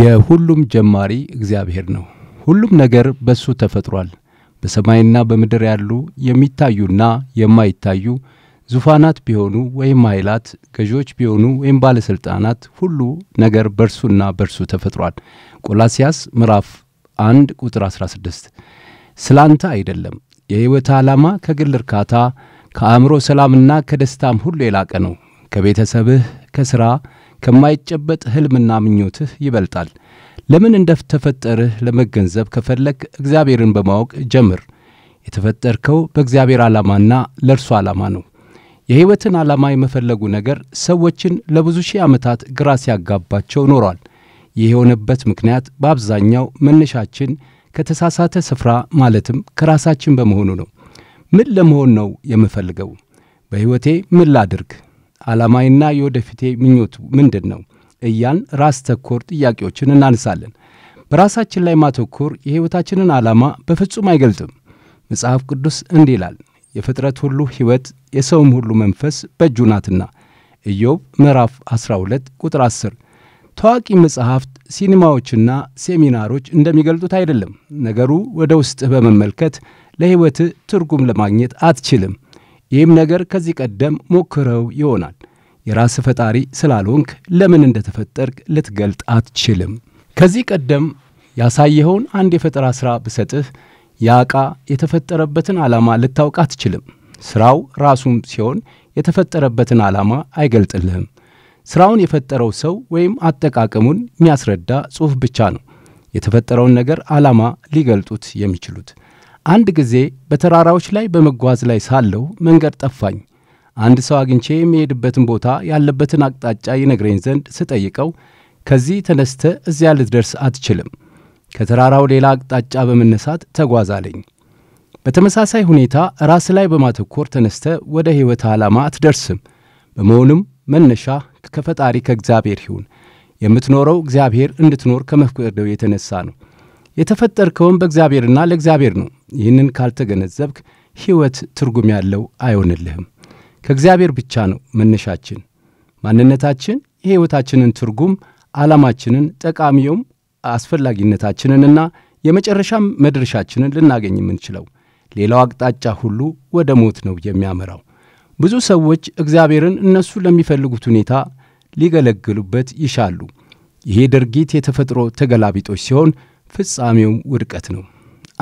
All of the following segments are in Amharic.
የሁሉም ጀማሪ እግዚአብሔር ነው። ሁሉም ነገር በሱ ተፈጥሯል። በሰማይና በምድር ያሉ የሚታዩና የማይታዩ ዙፋናት ቢሆኑ ወይም ኃይላት፣ ገዢዎች ቢሆኑ ወይም ባለሥልጣናት፣ ሁሉ ነገር በእርሱና በእርሱ ተፈጥሯል። ቆላሲያስ ምዕራፍ 1 ቁጥር 16። ስለ አንተ አይደለም። የሕይወት ዓላማ ከግል እርካታ ከአእምሮ ሰላምና ከደስታም ሁሉ የላቀ ነው። ከቤተሰብህ፣ ከሥራ ከማይጨበጥ ሕልምና ምኞትህ ይበልጣል። ለምን እንደተፈጠርህ ለመገንዘብ ከፈለግ እግዚአብሔርን በማወቅ ጀምር። የተፈጠርከው በእግዚአብሔር ዓላማና ለእርሱ ዓላማ ነው። የሕይወትን ዓላማ የመፈለጉ ነገር ሰዎችን ለብዙ ሺህ ዓመታት ግራ ሲያጋባቸው ኖሯል። ይህ የሆነበት ምክንያት በአብዛኛው መነሻችን ከተሳሳተ ስፍራ ማለትም ከራሳችን በመሆኑ ነው። ምን ለመሆን ነው የምፈልገው? በሕይወቴ ምን ላድርግ? ዓላማዬና የወደፊቴ ምኞቱ ምንድን ነው እያን ራስ ተኮር ጥያቄዎችን እናነሳለን። በራሳችን ላይ ማተኮር የሕይወታችንን ዓላማ በፍጹም አይገልጥም። መጽሐፍ ቅዱስ እንዲህ ይላል፣ የፍጥረት ሁሉ ሕይወት የሰውም ሁሉ መንፈስ በእጁ ናትና ኢዮብ ምዕራፍ 12 ቁጥር 10። ታዋቂ መጽሐፍት፣ ሲኒማዎችና ሴሚናሮች እንደሚገልጡት አይደለም። ነገሩ ወደ ውስጥህ በመመልከት ለሕይወትህ ትርጉም ለማግኘት አትችልም። ይህም ነገር ከዚህ ቀደም ሞክረው ይሆናል። የራስ ፈጣሪ ስላልሆንክ ለምን እንደተፈጠርክ ልትገልጥ አትችልም። ከዚህ ቀደም ያሳየኸውን አንድ የፈጠራ ሥራ ብሰጥህ ያዕቃ የተፈጠረበትን ዓላማ ልታውቅ አትችልም። ሥራው ራሱም ሲሆን የተፈጠረበትን ዓላማ አይገልጥልህም። ሥራውን የፈጠረው ሰው ወይም አጠቃቀሙን የሚያስረዳ ጽሑፍ ብቻ ነው የተፈጠረውን ነገር ዓላማ ሊገልጡት የሚችሉት። አንድ ጊዜ በተራራዎች ላይ በመጓዝ ላይ ሳለሁ መንገድ ጠፋኝ። አንድ ሰው አግኝቼ የሚሄድበትን ቦታ ያለበትን አቅጣጫ ይነግረኝ ዘንድ ስጠይቀው ከዚህ ተነስተ እዚያ ልትደርስ አትችልም፣ ከተራራው ሌላ አቅጣጫ በመነሳት ተጓዝ አለኝ። በተመሳሳይ ሁኔታ ራስ ላይ በማተኮር ተነስተ ወደ ሕይወት ዓላማ አትደርስም። በመሆኑም መነሻ ከፈጣሪ ከእግዚአብሔር ይሁን። የምትኖረው እግዚአብሔር እንድትኖር ከመፍቀደው የተነሳ ነው። የተፈጠርከውም በእግዚአብሔርና ለእግዚአብሔር ነው። ይህንን ካልተገነዘብክ ሕይወት ትርጉም ያለው አይሆንልህም። ከእግዚአብሔር ብቻ ነው መነሻችን፣ ማንነታችን፣ የሕይወታችንን ትርጉም፣ ዓላማችንን፣ ጠቃሚውም አስፈላጊነታችንንና የመጨረሻም መድረሻችንን ልናገኝ የምንችለው። ሌላው አቅጣጫ ሁሉ ወደ ሞት ነው የሚያመራው። ብዙ ሰዎች እግዚአብሔርን እነሱ ለሚፈልጉት ሁኔታ ሊገለግሉበት ይሻሉ። ይሄ ድርጊት የተፈጥሮ ተገላቢጦች ሲሆን ፍጻሜውም ውድቀት ነው።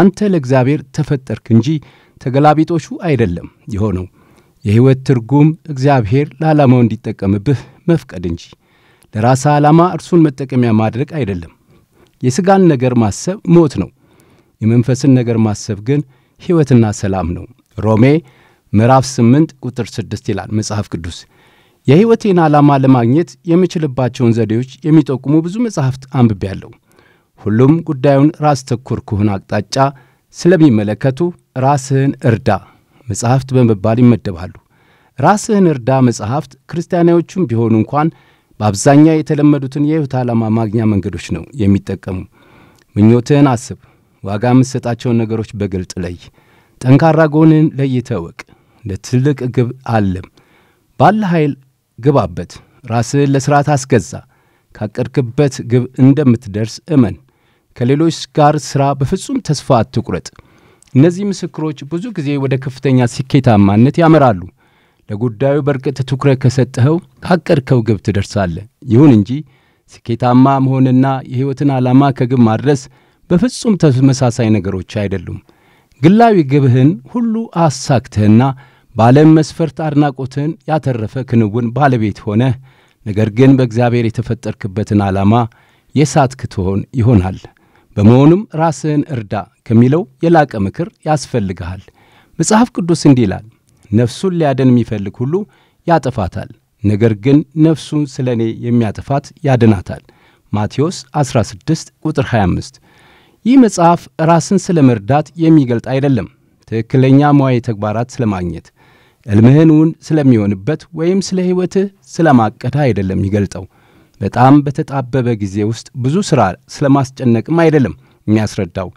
አንተ ለእግዚአብሔር ተፈጠርክ እንጂ ተገላቢጦሹ አይደለም የሆነው የሕይወት ትርጉም እግዚአብሔር ለዓላማው እንዲጠቀምብህ መፍቀድ እንጂ ለራስ ዓላማ እርሱን መጠቀሚያ ማድረግ አይደለም። የሥጋን ነገር ማሰብ ሞት ነው። የመንፈስን ነገር ማሰብ ግን ሕይወትና ሰላም ነው። ሮሜ ምዕራፍ 8 ቁጥር 6 ይላል መጽሐፍ ቅዱስ። የሕይወቴን ዓላማ ለማግኘት የምችልባቸውን ዘዴዎች የሚጠቁሙ ብዙ መጽሐፍት አንብቤያለሁ። ሁሉም ጉዳዩን ራስ ተኮር ከሆነ አቅጣጫ ስለሚመለከቱ ራስህን እርዳ መጽሕፍት በመባል ይመደባሉ። ራስህን እርዳ መጽሐፍት ክርስቲያናዎቹም ቢሆኑ እንኳን በአብዛኛው የተለመዱትን የሕይወት ዓላማ ማግኛ መንገዶች ነው የሚጠቀሙ። ምኞትህን አስብ፣ ዋጋ የምትሰጣቸውን ነገሮች በግልጥ ለይ፣ ጠንካራ ጎንህን ለይተህ እወቅ፣ ለትልቅ ግብ አለም፣ ባለ ኃይል ግባበት፣ ራስህን ለሥርዓት አስገዛ፣ ካቀድክበት ግብ እንደምትደርስ እመን። ከሌሎች ጋር ስራ በፍጹም ተስፋ አትቁረጥ። እነዚህ ምስክሮች ብዙ ጊዜ ወደ ከፍተኛ ስኬታማነት ያመራሉ። ለጉዳዩ በርቀት ትኩረት ከሰጠኸው ካቀድከው ግብ ትደርሳለህ። ይሁን እንጂ ስኬታማ መሆንና የሕይወትን ዓላማ ከግብ ማድረስ በፍጹም ተመሳሳይ ነገሮች አይደሉም። ግላዊ ግብህን ሁሉ አሳክተህና በዓለም መስፈርት አድናቆትን ያተረፈ ክንውን ባለቤት ሆነህ ነገር ግን በእግዚአብሔር የተፈጠርክበትን ዓላማ የሳትክ ትሆን ይሆናል። በመሆኑም ራስህን እርዳ ከሚለው የላቀ ምክር ያስፈልግሃል። መጽሐፍ ቅዱስ እንዲህ ይላል፣ ነፍሱን ሊያደን የሚፈልግ ሁሉ ያጠፋታል፣ ነገር ግን ነፍሱን ስለ እኔ የሚያጠፋት ያድናታል። ማቴዎስ 16 ቁጥር 25። ይህ መጽሐፍ ራስን ስለ መርዳት የሚገልጥ አይደለም፣ ትክክለኛ መዋይ ተግባራት ስለማግኘት ዕልምህን እውን ስለሚሆንበት ወይም ስለ ሕይወትህ ስለማቀድህ አይደለም ይገልጠው በጣም በተጣበበ ጊዜ ውስጥ ብዙ ሥራ ስለማስጨነቅም አይደለም የሚያስረዳው።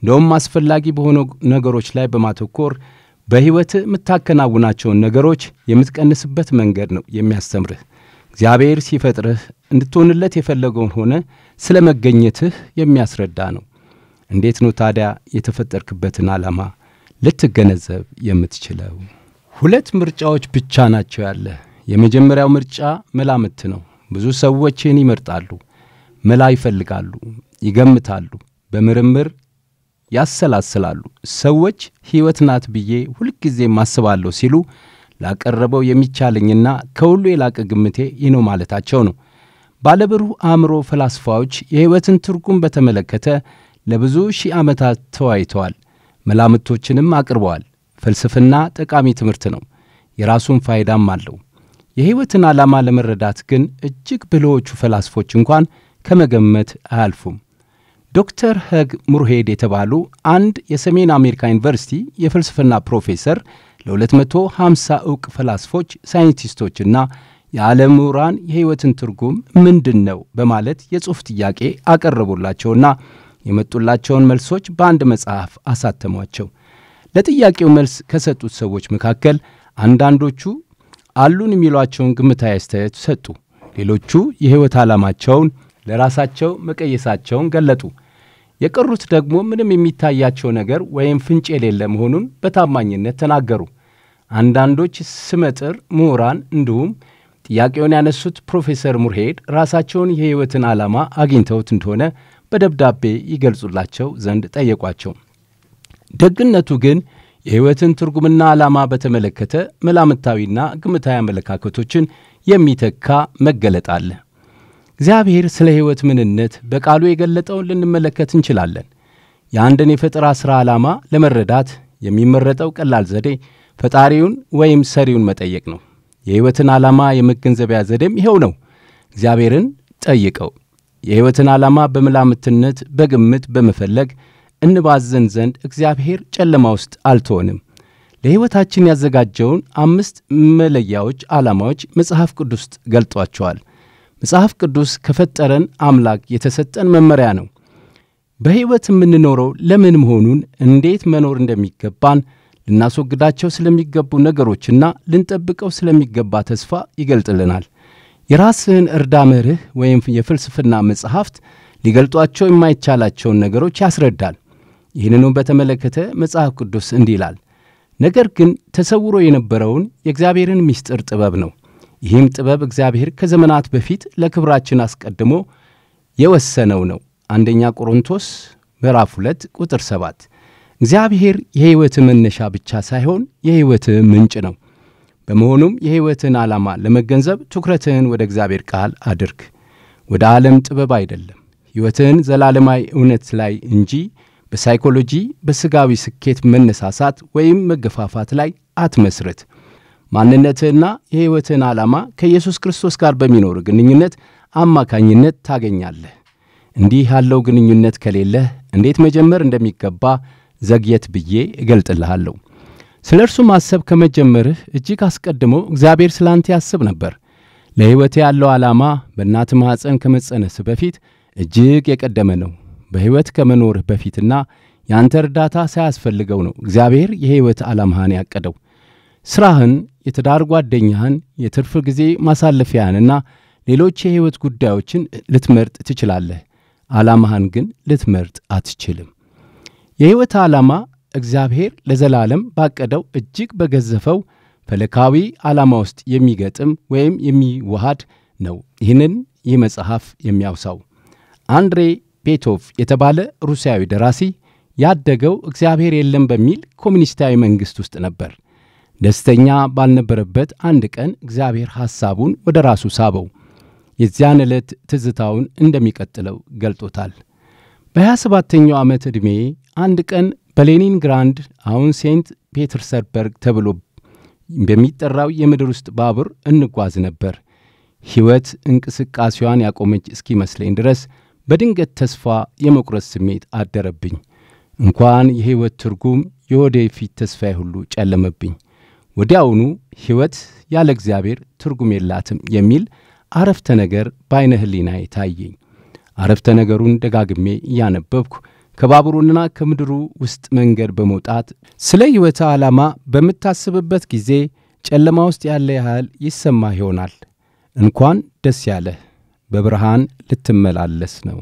እንደውም አስፈላጊ በሆኑ ነገሮች ላይ በማተኮር በሕይወት የምታከናውናቸውን ነገሮች የምትቀንስበት መንገድ ነው የሚያስተምርህ። እግዚአብሔር ሲፈጥርህ እንድትሆንለት የፈለገውን ሆነ ስለ መገኘትህ የሚያስረዳ ነው። እንዴት ነው ታዲያ የተፈጠርክበትን ዓላማ ልትገነዘብ የምትችለው? ሁለት ምርጫዎች ብቻ ናቸው ያለህ። የመጀመሪያው ምርጫ መላምት ነው። ብዙ ሰዎችን ይመርጣሉ፣ መላ ይፈልጋሉ፣ ይገምታሉ፣ በምርምር ያሰላስላሉ። ሰዎች ሕይወት ናት ብዬ ሁልጊዜ ማስባለሁ ሲሉ ላቀረበው የሚቻለኝና ከሁሉ የላቀ ግምቴ ይህ ነው ማለታቸው ነው። ባለብሩህ አእምሮ ፈላስፋዎች የሕይወትን ትርጉም በተመለከተ ለብዙ ሺህ ዓመታት ተወያይተዋል፣ መላምቶችንም አቅርበዋል። ፍልስፍና ጠቃሚ ትምህርት ነው፣ የራሱን ፋይዳም አለው። የሕይወትን ዓላማ ለመረዳት ግን እጅግ ብልሆቹ ፈላስፎች እንኳን ከመገመት አያልፉም። ዶክተር ኸግ ሙርሄድ የተባሉ አንድ የሰሜን አሜሪካ ዩኒቨርሲቲ የፍልስፍና ፕሮፌሰር ለ250 ዕውቅ ፈላስፎች፣ ሳይንቲስቶችና የዓለም ምሁራን የሕይወትን ትርጉም ምንድን ነው በማለት የጽሑፍ ጥያቄ አቀረቡላቸውና የመጡላቸውን መልሶች በአንድ መጽሐፍ አሳተሟቸው። ለጥያቄው መልስ ከሰጡት ሰዎች መካከል አንዳንዶቹ አሉን የሚሏቸውን ግምታዊ አስተያየት ሰጡ። ሌሎቹ የሕይወት ዓላማቸውን ለራሳቸው መቀየሳቸውን ገለጡ። የቀሩት ደግሞ ምንም የሚታያቸው ነገር ወይም ፍንጭ የሌለ መሆኑን በታማኝነት ተናገሩ። አንዳንዶች ስመጥር ምሁራን፣ እንዲሁም ጥያቄውን ያነሱት ፕሮፌሰር ሙርሄድ ራሳቸውን የሕይወትን ዓላማ አግኝተውት እንደሆነ በደብዳቤ ይገልጹላቸው ዘንድ ጠየቋቸው። ደግነቱ ግን የሕይወትን ትርጉምና ዓላማ በተመለከተ መላምታዊና ግምታዊ አመለካከቶችን የሚተካ መገለጥ አለ። እግዚአብሔር ስለ ሕይወት ምንነት በቃሉ የገለጠውን ልንመለከት እንችላለን። የአንድን የፈጠራ ሥራ ዓላማ ለመረዳት የሚመረጠው ቀላል ዘዴ ፈጣሪውን ወይም ሰሪውን መጠየቅ ነው። የሕይወትን ዓላማ የመገንዘቢያ ዘዴም ይኸው ነው። እግዚአብሔርን ጠይቀው። የሕይወትን ዓላማ በመላምትነት በግምት በመፈለግ እንባዘን ዘንድ እግዚአብሔር ጨለማ ውስጥ አልተወንም። ለሕይወታችን ያዘጋጀውን አምስት መለያዎች፣ ዓላማዎች መጽሐፍ ቅዱስ ገልጧቸዋል። መጽሐፍ ቅዱስ ከፈጠረን አምላክ የተሰጠን መመሪያ ነው። በሕይወት የምንኖረው ለምን መሆኑን፣ እንዴት መኖር እንደሚገባን፣ ልናስወግዳቸው ስለሚገቡ ነገሮችና ልንጠብቀው ስለሚገባ ተስፋ ይገልጥልናል። የራስህን እርዳ መርህ ወይም የፍልስፍና መጽሐፍት ሊገልጧቸው የማይቻላቸውን ነገሮች ያስረዳል። ይህንኑ በተመለከተ መጽሐፍ ቅዱስ እንዲህ ይላል፣ ነገር ግን ተሰውሮ የነበረውን የእግዚአብሔርን ምስጢር ጥበብ ነው። ይህም ጥበብ እግዚአብሔር ከዘመናት በፊት ለክብራችን አስቀድሞ የወሰነው ነው። አንደኛ ቆሮንቶስ ምዕራፍ 2 ቁጥር 7። እግዚአብሔር የሕይወት መነሻ ብቻ ሳይሆን የሕይወት ምንጭ ነው። በመሆኑም የሕይወትን ዓላማ ለመገንዘብ ትኩረትህን ወደ እግዚአብሔር ቃል አድርግ፣ ወደ ዓለም ጥበብ አይደለም። ሕይወትህን ዘላለማዊ እውነት ላይ እንጂ በሳይኮሎጂ በስጋዊ ስኬት መነሳሳት ወይም መገፋፋት ላይ አትመስረት። ማንነትህና የሕይወትህን ዓላማ ከኢየሱስ ክርስቶስ ጋር በሚኖር ግንኙነት አማካኝነት ታገኛለህ። እንዲህ ያለው ግንኙነት ከሌለህ እንዴት መጀመር እንደሚገባ ዘግየት ብዬ እገልጥልሃለሁ። ስለ እርሱ ማሰብ ከመጀመርህ እጅግ አስቀድሞ እግዚአብሔር ስላንተ ያስብ ነበር። ለሕይወቴ ያለው ዓላማ በእናት ማኅፀን ከመጸነስ በፊት እጅግ የቀደመ ነው። በሕይወት ከመኖርህ በፊትና ያንተ እርዳታ ሳያስፈልገው ነው እግዚአብሔር የሕይወት ዓላማህን ያቀደው። ሥራህን፣ የትዳር ጓደኛህን፣ የትርፍ ጊዜ ማሳለፊያህንና ሌሎች የሕይወት ጉዳዮችን ልትመርጥ ትችላለህ። ዓላማህን ግን ልትመርጥ አትችልም። የሕይወት ዓላማ እግዚአብሔር ለዘላለም ባቀደው እጅግ በገዘፈው ፈለካዊ ዓላማ ውስጥ የሚገጥም ወይም የሚዋሃድ ነው። ይህንን ይህ መጽሐፍ የሚያውሳው አንድሬ ፔቶቭ የተባለ ሩሲያዊ ደራሲ ያደገው እግዚአብሔር የለም በሚል ኮሚኒስታዊ መንግሥት ውስጥ ነበር። ደስተኛ ባልነበረበት አንድ ቀን እግዚአብሔር ሐሳቡን ወደ ራሱ ሳበው። የዚያን ዕለት ትዝታውን እንደሚቀጥለው ገልጦታል። 27 ዓመት ዕድሜ አንድ ቀን በሌኒንግራንድ አሁን ሴንት ፔተርሰርበርግ ተብሎ በሚጠራው የምድር ውስጥ ባቡር እንጓዝ ነበር። ሕይወት እንቅስቃሴዋን ያቆመች እስኪመስለኝ ድረስ በድንገት ተስፋ የመቁረጥ ስሜት አደረብኝ። እንኳን የሕይወት ትርጉም የወደፊት ተስፋዬ ሁሉ ጨለመብኝ። ወዲያውኑ ሕይወት ያለ እግዚአብሔር ትርጉም የላትም የሚል አረፍተ ነገር በዓይነ ሕሊናዬ ታየኝ። አረፍተ ነገሩን ደጋግሜ እያነበብኩ ከባቡሩና ከምድሩ ውስጥ መንገድ በመውጣት ስለ ሕይወት ዓላማ በምታስብበት ጊዜ ጨለማ ውስጥ ያለ ያህል ይሰማህ ይሆናል። እንኳን ደስ ያለህ። በብርሃን ልትመላለስ ነው።